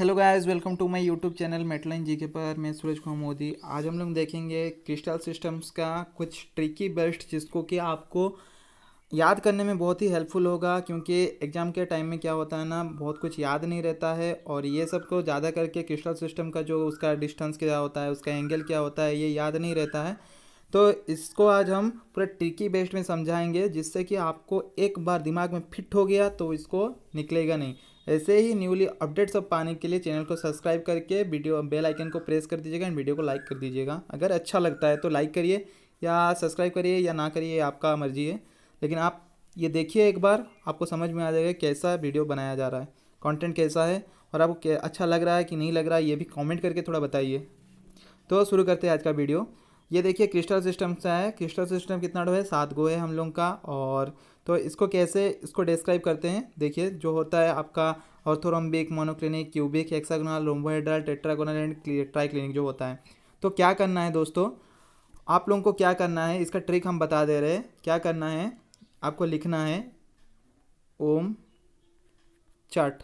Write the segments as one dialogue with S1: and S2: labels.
S1: hello guys welcome to my YouTube channel मेटलाइन GK पर मैं सूरज कुमार मोदी आज हम लोग देखेंगे क्रिस्टल सिस्टम्स का कुछ ट्रिकी बेस्ट जिसको कि आपको याद करने में बहुत ही हेल्पफुल होगा क्योंकि एग्ज़ाम के टाइम में क्या होता है ना बहुत कुछ याद नहीं रहता है और ये सब को ज़्यादा करके क्रिस्टल सिस्टम का जो उसका डिस्टेंस क्या होता है उसका एंगल क्या होता है ये याद नहीं रहता है तो इसको आज हम पूरा ट्रिकी बेस्ट में समझाएंगे जिससे कि आपको एक बार दिमाग में फिट हो गया तो इसको निकलेगा नहीं ऐसे ही न्यूली अपडेट्स सब पाने के लिए चैनल को सब्सक्राइब करके वीडियो बेल आइकन को प्रेस कर दीजिएगा एंड वीडियो को लाइक कर दीजिएगा अगर अच्छा लगता है तो लाइक करिए या सब्सक्राइब करिए या ना करिए आपका मर्जी है लेकिन आप ये देखिए एक बार आपको समझ में आ जाएगा कैसा वीडियो बनाया जा रहा है कॉन्टेंट कैसा है और आपको अच्छा लग रहा है कि नहीं लग रहा है ये भी कॉमेंट करके थोड़ा बताइए तो शुरू करते हैं आज का वीडियो ये देखिए क्रिस्टल सिस्टम से है क्रिस्टल सिस्टम कितना डो है सात गो है हम लोगों का और तो इसको कैसे इसको डिस्क्राइब करते हैं देखिए जो होता है आपका orthorhombic monoclinic cubic hexagonal rhombohedral tetragonal and triclinic जो होता है तो क्या करना है दोस्तों आप लोगों को क्या करना है इसका ट्रिक हम बता दे रहे हैं क्या करना है आपको लिखना है ओम चट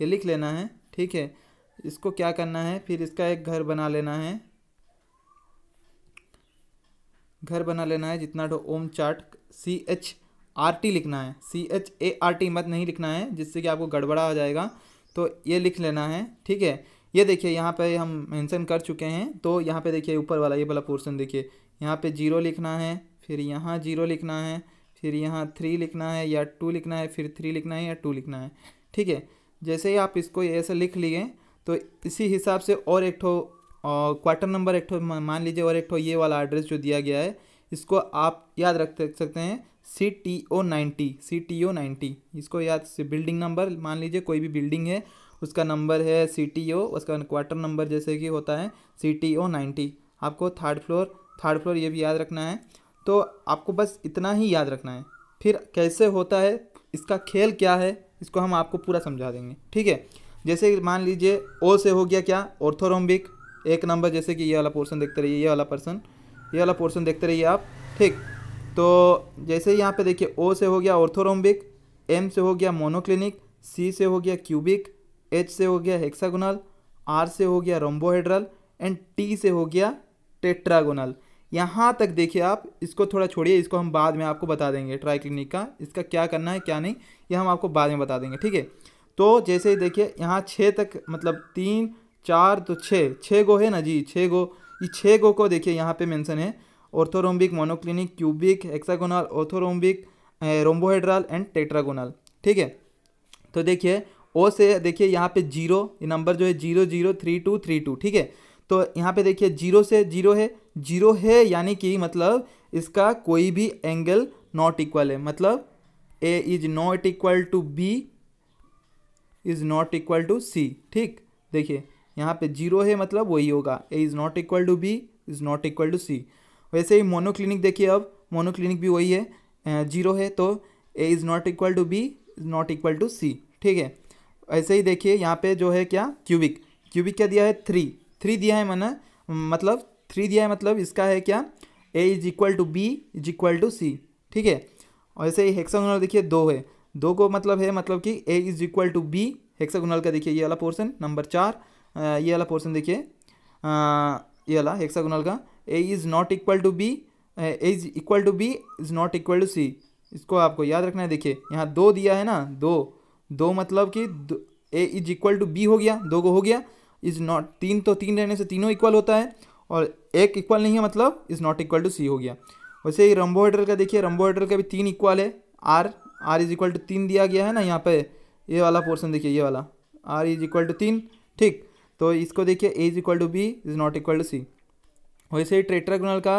S1: ये लिख लेना है ठीक है इसको क्या करना है फिर इसका एक घर बना लेना है घर बना लेना है जितना तो ओम चाट सी एच आर टी लिखना है C H A R T मत नहीं लिखना है जिससे कि आपको गड़बड़ा हो जाएगा तो ये लिख लेना है ठीक है ये देखिए यहाँ पे हम मेंशन कर चुके हैं तो यहाँ पे देखिए ऊपर वाला ये वाला पोर्शन देखिए यहाँ पे जीरो लिखना है फिर यहाँ जीरो लिखना है फिर यहाँ थ्री लिखना है या टू लिखना है फिर थ्री लिखना है या टू लिखना है ठीक है जैसे ही आप इसको ऐसे लिख लिए तो इसी हिसाब से और एक ठो क्वार्टर नंबर एक ठो मान लीजिए और एक ठो ये वाला एड्रेस जो दिया गया है इसको आप याद रख सकते हैं C T O ninety C T O ninety इसको याद से बिल्डिंग नंबर मान लीजिए कोई भी बिल्डिंग है उसका नंबर है सी टी ओ उसका क्वार्टर नंबर जैसे कि होता है सी टी ओ नाइन्टी आपको थर्ड फ्लोर थर्ड फ्लोर ये भी याद रखना है तो आपको बस इतना ही याद रखना है फिर कैसे होता है इसका खेल क्या है इसको हम आपको पूरा समझा देंगे ठीक है जैसे मान लीजिए ओ से हो गया क्या ऑर्थोरोम्बिक एक नंबर जैसे कि ये वाला पोर्सन देखते रहिए ये वाला पर्सन ये वाला पोर्सन देखते रहिए आप ठीक तो जैसे यहाँ पे देखिए ओ से हो गया ऑर्थोरोम्बिक एम से हो गया मोनोक्लिनिक सी से हो गया क्यूबिक एच से हो गया हेक्सागोनल आर से हो गया रोम्बोहेड्रल एंड टी से हो गया टेट्रागोनल यहाँ तक देखिए आप इसको थोड़ा छोड़िए इसको हम बाद में आपको बता देंगे ट्राई क्लिनिक का इसका क्या करना है क्या नहीं ये हम आपको बाद में बता देंगे ठीक है तो जैसे ही देखिए यहाँ छः तक मतलब तीन चार तो छः छः गो है ना जी छः गो ये छः गो को देखिए यहाँ पे मेंशन है orthorhombic monoclinic cubic hexagonal orthorhombic rhombohedral and tetragonal ठीक है तो देखिए ओ से देखिए यहाँ पे जीरो ये नंबर जो है zero zero three two three two ठीक है तो यहाँ पे देखिए जीरो से जीरो है जीरो है यानी कि मतलब इसका कोई भी एंगल नॉट इक्वल है मतलब A is not equal to B is not equal to C ठीक देखिए यहाँ पे जीरो है मतलब वही होगा A is not equal to B is not equal to C वैसे ही मोनोक्लिनिक देखिए अब मोनोक्लिनिक भी वही है जीरो है तो A is not equal to B is not equal to C ठीक है ऐसे ही देखिए यहाँ पे जो है क्या क्यूबिक क्यूबिक क्या दिया है थ्री थ्री दिया है मैंने मतलब थ्री दिया है मतलब इसका है क्या A is equal to B is equal to C ठीक है वैसे ही हेक्सागोनल देखिए दो है दो को मतलब है मतलब कि A is equal to B hexagonal का देखिए ये वाला पोर्शन नंबर चार ये वाला पोर्सन देखिए ये वाला हेक्सागोनल का A is not equal to B A is equal to B is not equal to C इसको आपको याद रखना है देखिए यहाँ दो दिया है ना दो दो मतलब कि A is equal to B हो गया दो को हो गया इज़ नॉट तीन तो तीन रहने से तीनों इक्वल होता है और एक इक्वल नहीं है मतलब is not equal to C हो गया वैसे ही रंबो हेडर का देखिए रंबो हेडर का भी तीन इक्वल है R R is equal to तीन दिया गया है ना यहाँ पे ये वाला पोर्सन देखिए ये वाला आर इज इक्वल टू तीन ठीक तो इसको देखिए A is equal to B is not equal to C वैसे ही ट्रेट्रागोनल का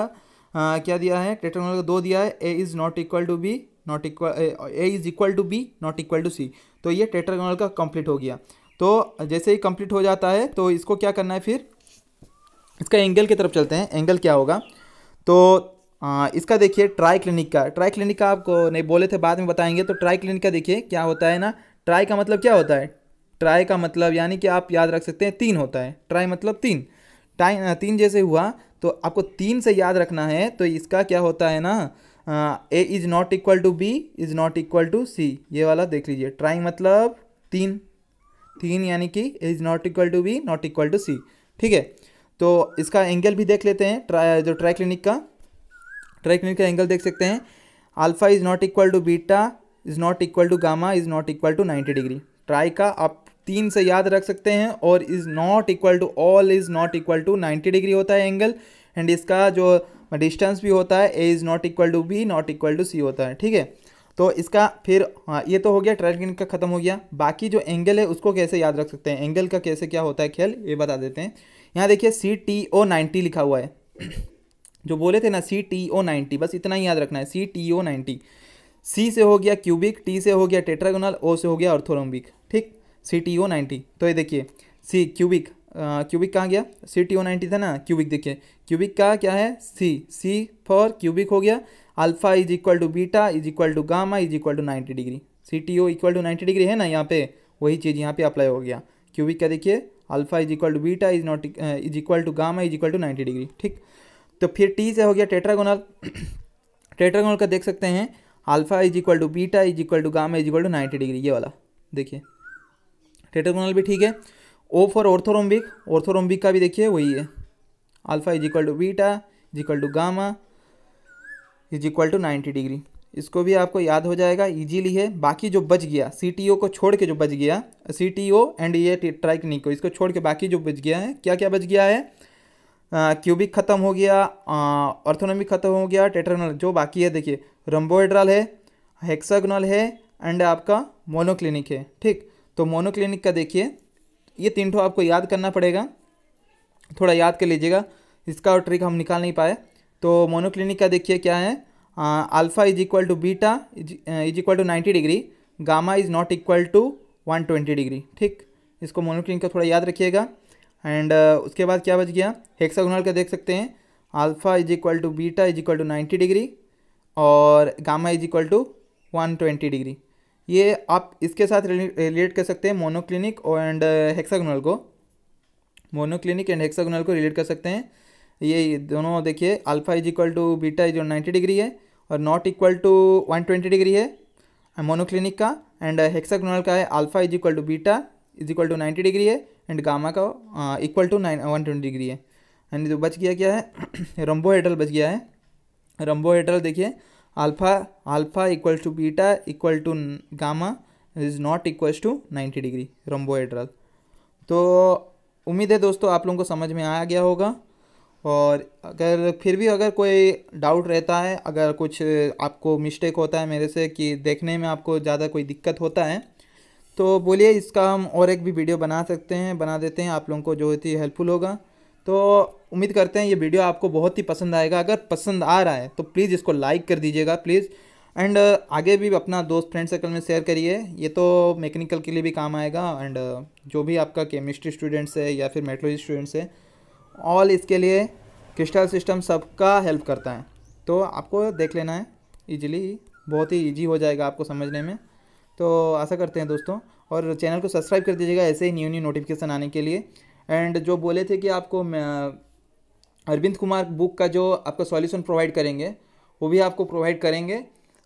S1: आ, क्या दिया है ट्रेट्रागोनल का दो दिया है A is not equal to B not equal A is equal to B not equal to C तो ये ट्रेट्रागोनल का कंप्लीट हो गया तो जैसे ही कंप्लीट हो जाता है तो इसको क्या करना है फिर इसका एंगल की तरफ चलते हैं एंगल क्या होगा तो आ, इसका देखिए ट्राई क्लिनिक का ट्राई क्लिनिक का आपको नहीं बोले थे बाद में बताएंगे तो ट्राई क्लिनिक का देखिए क्या होता है ना ट्राई का मतलब क्या होता है ट्राई का मतलब यानी कि आप याद रख सकते हैं तीन होता है ट्राई मतलब तीन टाइम तीन जैसे हुआ तो आपको तीन से याद रखना है तो इसका क्या होता है ना A is not equal to B is not equal to C ये वाला देख लीजिए ट्राई मतलब तीन तीन यानी कि A is not equal to B not equal to C ठीक है तो इसका एंगल भी देख लेते हैं ट्राई जो ट्राई क्लिनिक का ट्राई क्लिनिक का एंगल देख सकते हैं alpha is not equal to beta is not equal to gamma is not equal to ninety degree tri का आप तीन से याद रख सकते हैं और is not equal to all is not equal to ninety degree होता है एंगल एंड इसका जो डिस्टेंस भी होता है A is not equal to B not equal to C होता है ठीक है तो इसका फिर हाँ ये तो हो गया ट्रायल का ख़त्म हो गया बाकी जो एंगल है उसको कैसे याद रख सकते हैं एंगल का कैसे क्या होता है खेल ये बता देते हैं यहाँ देखिए सी टी ओ नाइन्टी लिखा हुआ है जो बोले थे ना सी टी ओ नाइन्टी बस इतना ही याद रखना है सी टी ओ नाइन्टी सी से हो गया क्यूबिक टी से हो गया टेट्रागोनल ओ से हो गया ऑर्थोरोम्बिक ठीक सी टी ओ नाइन्टी तो ये देखिए सी क्यूबिक क्यूबिक कहाँ गया सी टी ओ नाइन्टी था ना क्यूबिक देखिए क्यूबिक का क्या है सी सी फॉर क्यूबिक हो गया alpha is equal to beta is equal to gamma is equal to ninety degree C T O equal to ninety degree है ना यहाँ पे वही चीज़ यहाँ पे अप्लाई हो गया क्यूबिक का देखिए alpha is equal to beta is not is equal to gamma is equal to ninety degree ठीक तो फिर टी से हो गया टेट्रागोनल टेट्रागोनल का देख सकते हैं alpha is equal to beta is equal to gamma is equal to ninety degree ये वाला देखिए टेटोगोनल भी ठीक है ओ फॉर ऑर्थोरोम्बिक ऑर्थोरोम्बिक का भी देखिए वही है alpha is equal to beta is equal to gamma is equal to ninety degree इसको भी आपको याद हो जाएगा इजीली है बाकी जो बच गया सी को छोड़ के जो बच गया सी एंड ये ट्राइकनिक को इसको छोड़ के बाकी जो बच गया है क्या क्या बच गया है क्यूबिक ख़त्म हो गया ऑर्थोनॉमिक ख़त्म हो गया टेटरनल जो बाकी है देखिए रम्बोइड्रल है हेक्सागोनल है एंड आपका मोनोक्लिनिक है ठीक तो मोनोक्लिनिक का देखिए ये तीन ठो आपको याद करना पड़ेगा थोड़ा याद कर लीजिएगा इसका और ट्रिक हम निकाल नहीं पाए तो मोनोक्लिनिक का देखिए क्या है alpha is equal to beta is equal to ninety degree gamma is not equal to one twenty degree ठीक इसको मोनोक्लिनिक का थोड़ा याद रखिएगा एंड uh, उसके बाद क्या बच गया हेक्सागोनल का देख सकते हैं alpha is equal to beta is equal to ninety degree और gamma is equal to one twenty degree ये आप इसके साथ रिलेट कर सकते हैं मोनोक्लिनिक एंड हेक्सागोनल को मोनोक्लिनिक एंड हेक्सागोनल को रिलेट कर सकते हैं ये दोनों देखिए alpha is equal to beta is ninety degree है और not equal to one twenty degree है मोनोक्लिनिक का एंड हेक्सागोनल uh, का है alpha is equal to beta is equal to ninety degree है एंड गामा का equal to nine one twenty degree है and जो बच गया क्या है रम्बो बच गया है रम्बो देखिए alpha alpha equal to beta equal to gamma is not equals to 90 degree rhombohedral तो उम्मीद है दोस्तों आप लोगों को समझ में आया गया होगा और अगर फिर भी अगर कोई डाउट रहता है अगर कुछ आपको मिस्टेक होता है मेरे से कि देखने में आपको ज़्यादा कोई दिक्कत होता है तो बोलिए इसका हम और एक भी वीडियो बना सकते हैं बना देते हैं आप लोगों को जो होती हेल्पफुल होगा तो उम्मीद करते हैं ये वीडियो आपको बहुत ही पसंद आएगा अगर पसंद आ रहा है तो प्लीज़ इसको लाइक कर दीजिएगा प्लीज़ एंड uh, आगे भी अपना दोस्त फ्रेंड सर्कल में शेयर करिए ये तो मैकेनिकल के लिए भी काम आएगा एंड uh, जो भी आपका केमिस्ट्री स्टूडेंट्स है या फिर मेट्रोलॉजी स्टूडेंट्स है ऑल इसके लिए क्रिस्टल सिस्टम सबका हेल्प करता है तो आपको देख लेना है ईजिली बहुत ही ईजी हो जाएगा आपको समझने में तो आशा करते हैं दोस्तों और चैनल को सब्सक्राइब कर दीजिएगा ऐसे ही न्यू न्यू नोटिफिकेशन आने के लिए एंड जो बोले थे कि आपको अरविंद कुमार बुक का जो आपका सॉल्यूशन प्रोवाइड करेंगे वो भी आपको प्रोवाइड करेंगे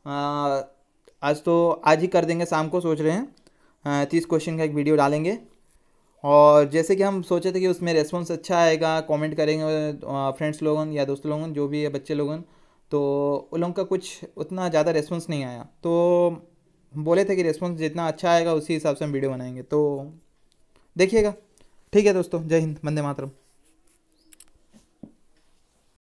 S1: आज तो आज ही कर देंगे शाम को सोच रहे हैं तीस क्वेश्चन का एक वीडियो डालेंगे और जैसे कि हम सोचे थे कि उसमें रेस्पॉन्स अच्छा आएगा कमेंट करेंगे फ्रेंड्स लोगों या दोस्त लोगों जो भी है बच्चे लोगों तो उन लोगों का कुछ उतना ज़्यादा रेस्पॉन्स नहीं आया तो बोले थे कि रेस्पॉन्स जितना अच्छा आएगा उसी हिसाब से हम वीडियो बनाएंगे तो देखिएगा ठीक है दोस्तों जय हिंद मंदे मातरम